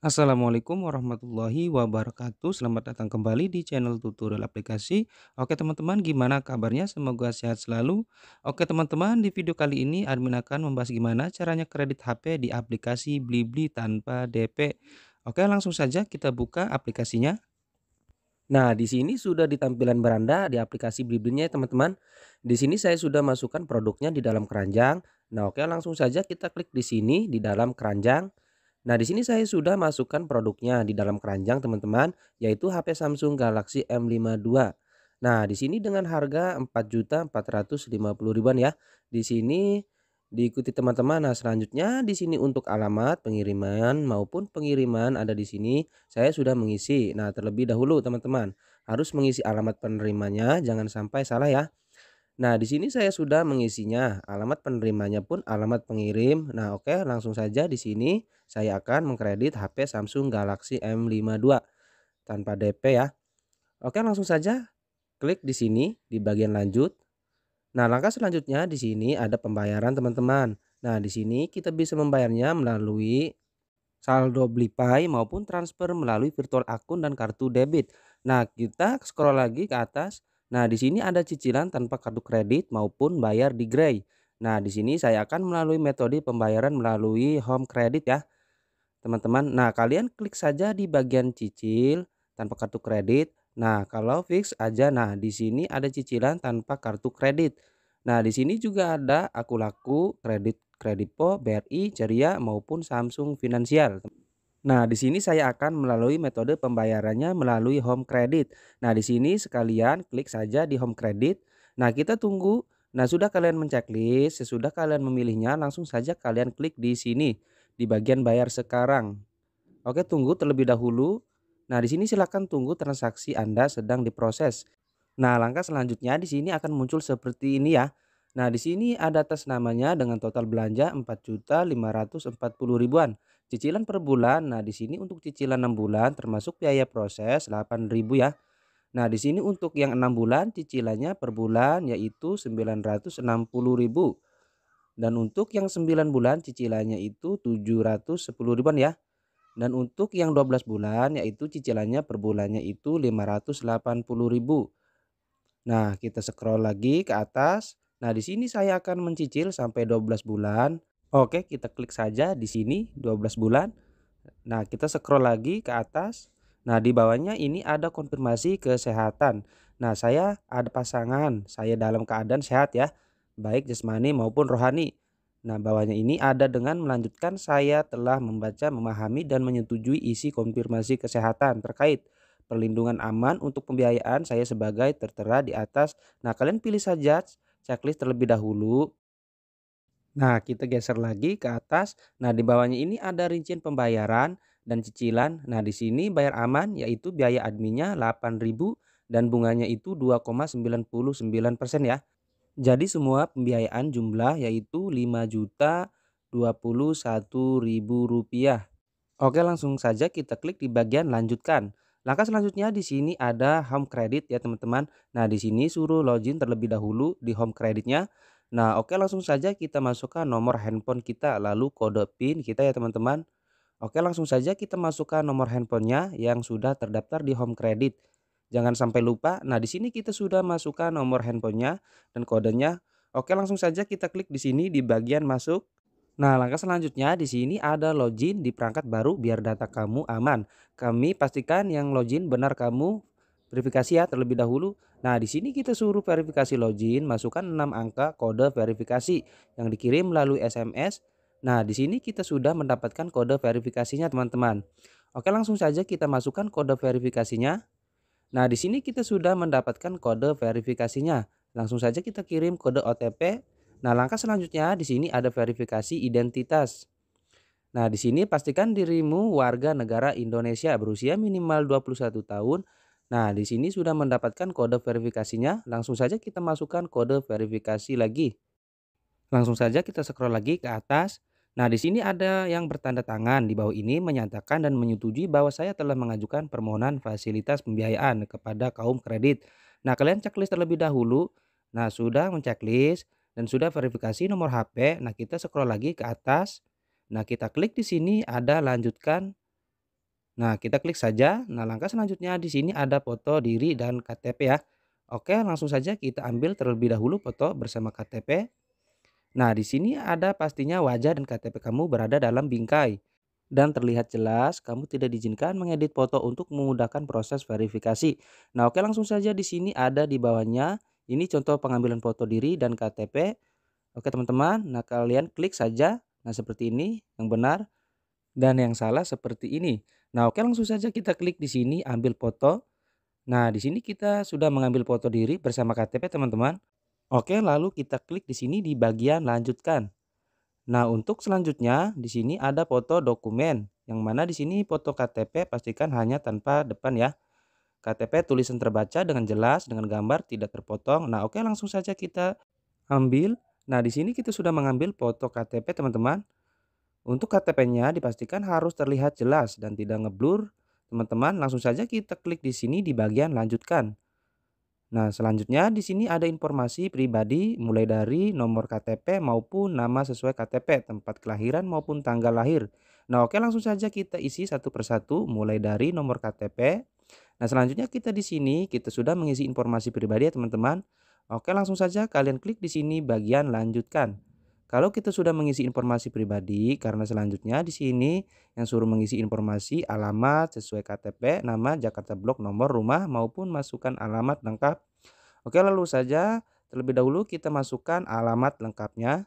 Assalamualaikum warahmatullahi wabarakatuh. Selamat datang kembali di channel tutorial aplikasi. Oke teman-teman, gimana kabarnya? Semoga sehat selalu. Oke teman-teman, di video kali ini admin akan membahas gimana caranya kredit HP di aplikasi Blibli tanpa DP. Oke, langsung saja kita buka aplikasinya. Nah, di sini sudah di tampilan beranda di aplikasi Blibli nya teman-teman. Di sini saya sudah masukkan produknya di dalam keranjang. Nah, oke langsung saja kita klik di sini di dalam keranjang. Nah, di sini saya sudah masukkan produknya di dalam keranjang teman-teman, yaitu HP Samsung Galaxy M52. Nah, di sini dengan harga 4.450 ribuan ya. Di sini diikuti teman-teman. Nah, selanjutnya di sini untuk alamat pengiriman maupun pengiriman ada di sini. Saya sudah mengisi. Nah, terlebih dahulu teman-teman harus mengisi alamat penerimanya, jangan sampai salah ya. Nah, di sini saya sudah mengisinya. Alamat penerimanya pun alamat pengirim. Nah, oke, langsung saja di sini saya akan mengkredit HP Samsung Galaxy M52 tanpa DP ya. Oke, langsung saja klik di sini di bagian lanjut. Nah, langkah selanjutnya di sini ada pembayaran teman-teman. Nah, di sini kita bisa membayarnya melalui saldo BliPay maupun transfer melalui virtual akun dan kartu debit. Nah, kita scroll lagi ke atas Nah, di sini ada cicilan tanpa kartu kredit maupun bayar di Grey. Nah, di sini saya akan melalui metode pembayaran melalui home credit ya. Teman-teman, nah kalian klik saja di bagian cicil tanpa kartu kredit. Nah, kalau fix aja nah di sini ada cicilan tanpa kartu kredit. Nah, di sini juga ada aku laku kredit kredit po BRI, Ceria maupun Samsung Finansial. Nah, di sini saya akan melalui metode pembayarannya melalui home credit. Nah, di sini sekalian klik saja di home credit. Nah, kita tunggu. Nah, sudah kalian menceklis, sesudah kalian memilihnya, langsung saja kalian klik di sini di bagian bayar sekarang. Oke, tunggu terlebih dahulu. Nah, di sini silakan tunggu transaksi Anda sedang diproses. Nah, langkah selanjutnya di sini akan muncul seperti ini ya. Nah, di sini ada tas namanya dengan total belanja juta 4.540 ribuan. Cicilan per bulan. Nah, di sini untuk cicilan 6 bulan termasuk biaya proses 8.000 ya. Nah, di sini untuk yang 6 bulan cicilannya per bulan yaitu 960.000. Dan untuk yang 9 bulan cicilannya itu 710 ribuan ya. Dan untuk yang 12 bulan yaitu cicilannya per bulannya itu 580.000. Nah, kita scroll lagi ke atas. Nah, di sini saya akan mencicil sampai 12 bulan. Oke, kita klik saja di sini 12 bulan. Nah, kita scroll lagi ke atas. Nah, di bawahnya ini ada konfirmasi kesehatan. Nah, saya ada pasangan, saya dalam keadaan sehat ya, baik jasmani maupun rohani. Nah, bawahnya ini ada dengan melanjutkan saya telah membaca, memahami dan menyetujui isi konfirmasi kesehatan terkait perlindungan aman untuk pembiayaan saya sebagai tertera di atas. Nah, kalian pilih saja checklist terlebih dahulu. Nah, kita geser lagi ke atas. Nah, di bawahnya ini ada rincian pembayaran dan cicilan. Nah, di sini bayar aman yaitu biaya adminnya 8.000 dan bunganya itu 2,99% ya. Jadi semua pembiayaan jumlah yaitu 5 juta Rp21.000. Oke, langsung saja kita klik di bagian lanjutkan. Langkah selanjutnya di sini ada home credit ya teman-teman. Nah, di sini suruh login terlebih dahulu di home creditnya. Nah, oke langsung saja kita masukkan nomor handphone kita lalu kode PIN kita ya teman-teman. Oke, langsung saja kita masukkan nomor handphonenya yang sudah terdaftar di home credit. Jangan sampai lupa. Nah, di sini kita sudah masukkan nomor handphonenya dan kodenya. Oke, langsung saja kita klik di sini di bagian masuk. Nah, langkah selanjutnya di sini ada login di perangkat baru biar data kamu aman. Kami pastikan yang login benar kamu verifikasi ya terlebih dahulu. Nah, di sini kita suruh verifikasi login, masukkan 6 angka kode verifikasi yang dikirim melalui SMS. Nah, di sini kita sudah mendapatkan kode verifikasinya, teman-teman. Oke, langsung saja kita masukkan kode verifikasinya. Nah, di sini kita sudah mendapatkan kode verifikasinya. Langsung saja kita kirim kode OTP Nah, langkah selanjutnya di sini ada verifikasi identitas. Nah, di sini pastikan dirimu warga negara Indonesia berusia minimal 21 tahun. Nah, di sini sudah mendapatkan kode verifikasinya. Langsung saja kita masukkan kode verifikasi lagi. Langsung saja kita scroll lagi ke atas. Nah, di sini ada yang bertanda tangan di bawah ini menyatakan dan menyetujui bahwa saya telah mengajukan permohonan fasilitas pembiayaan kepada kaum kredit. Nah, kalian checklist terlebih dahulu. Nah, sudah menceklis dan sudah verifikasi nomor HP. Nah, kita scroll lagi ke atas. Nah, kita klik di sini ada lanjutkan. Nah, kita klik saja. Nah, langkah selanjutnya di sini ada foto diri dan KTP ya. Oke, langsung saja kita ambil terlebih dahulu foto bersama KTP. Nah, di sini ada pastinya wajah dan KTP kamu berada dalam bingkai. Dan terlihat jelas kamu tidak diizinkan mengedit foto untuk memudahkan proses verifikasi. Nah, oke langsung saja di sini ada di bawahnya ini contoh pengambilan foto diri dan KTP. Oke teman-teman, nah kalian klik saja. Nah seperti ini, yang benar dan yang salah seperti ini. Nah oke langsung saja kita klik di sini ambil foto. Nah di sini kita sudah mengambil foto diri bersama KTP teman-teman. Oke lalu kita klik di sini di bagian lanjutkan. Nah untuk selanjutnya di sini ada foto dokumen. Yang mana di sini foto KTP pastikan hanya tanpa depan ya. KTP tulisan terbaca dengan jelas dengan gambar tidak terpotong. Nah, oke langsung saja kita ambil. Nah, di sini kita sudah mengambil foto KTP, teman-teman. Untuk KTP-nya dipastikan harus terlihat jelas dan tidak ngeblur. Teman-teman, langsung saja kita klik di sini di bagian lanjutkan. Nah, selanjutnya di sini ada informasi pribadi mulai dari nomor KTP maupun nama sesuai KTP, tempat kelahiran maupun tanggal lahir. Nah, oke langsung saja kita isi satu persatu mulai dari nomor KTP, Nah, selanjutnya kita di sini kita sudah mengisi informasi pribadi ya, teman-teman. Oke, langsung saja kalian klik di sini bagian lanjutkan. Kalau kita sudah mengisi informasi pribadi, karena selanjutnya di sini yang suruh mengisi informasi alamat sesuai KTP, nama, Jakarta Blok, nomor rumah maupun masukkan alamat lengkap. Oke, lalu saja terlebih dahulu kita masukkan alamat lengkapnya.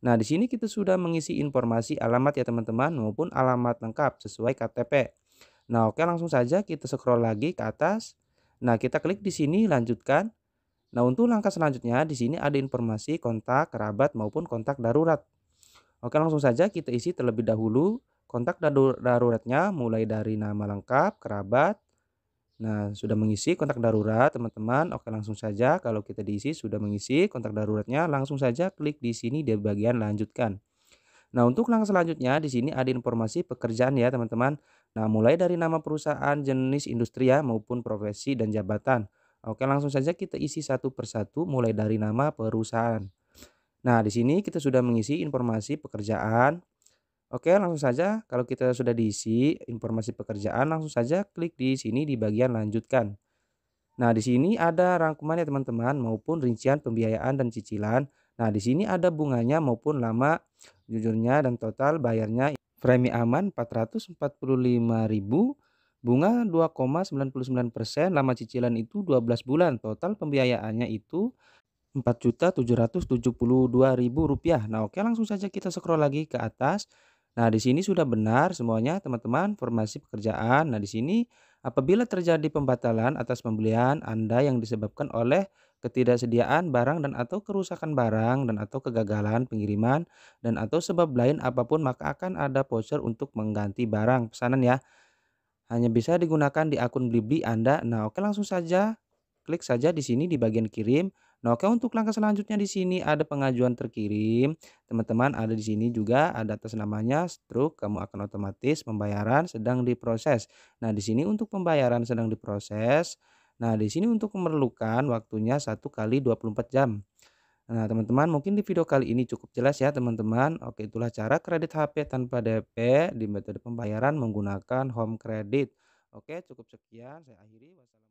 Nah, di sini kita sudah mengisi informasi alamat ya teman-teman maupun alamat lengkap sesuai KTP. Nah, oke langsung saja kita scroll lagi ke atas. Nah, kita klik di sini lanjutkan. Nah, untuk langkah selanjutnya di sini ada informasi kontak kerabat maupun kontak darurat. Oke, langsung saja kita isi terlebih dahulu kontak daruratnya mulai dari nama lengkap, kerabat. Nah, sudah mengisi kontak darurat, teman-teman. Oke, langsung saja kalau kita diisi sudah mengisi kontak daruratnya, langsung saja klik di sini di bagian lanjutkan. Nah, untuk langkah selanjutnya di sini ada informasi pekerjaan ya, teman-teman. Nah, mulai dari nama perusahaan, jenis industri ya maupun profesi dan jabatan. Oke, langsung saja kita isi satu persatu mulai dari nama perusahaan. Nah, di sini kita sudah mengisi informasi pekerjaan. Oke, langsung saja kalau kita sudah diisi informasi pekerjaan, langsung saja klik di sini di bagian lanjutkan. Nah, di sini ada rangkuman ya teman-teman maupun rincian pembiayaan dan cicilan Nah, di sini ada bunganya maupun lama jujurnya dan total bayarnya premi aman 445.000, bunga 2,99%, lama cicilan itu 12 bulan. Total pembiayaannya itu Rp4.772.000. Nah, oke langsung saja kita scroll lagi ke atas. Nah, di sini sudah benar semuanya teman-teman formasi pekerjaan. Nah, di sini Apabila terjadi pembatalan atas pembelian Anda yang disebabkan oleh ketidaksediaan barang dan atau kerusakan barang dan atau kegagalan pengiriman dan atau sebab lain apapun maka akan ada voucher untuk mengganti barang pesanan ya. Hanya bisa digunakan di akun Blibli Anda. Nah, oke langsung saja klik saja di sini di bagian kirim Nah, oke untuk langkah selanjutnya di sini ada pengajuan terkirim. Teman-teman ada di sini juga ada atas namanya struk kamu akan otomatis pembayaran sedang diproses. Nah, di sini untuk pembayaran sedang diproses. Nah, di sini untuk memerlukan waktunya 1 kali 24 jam. Nah, teman-teman, mungkin di video kali ini cukup jelas ya, teman-teman. Oke, itulah cara kredit HP tanpa DP di metode pembayaran menggunakan home credit. Oke, cukup sekian. Saya akhiri. Wassalamualaikum.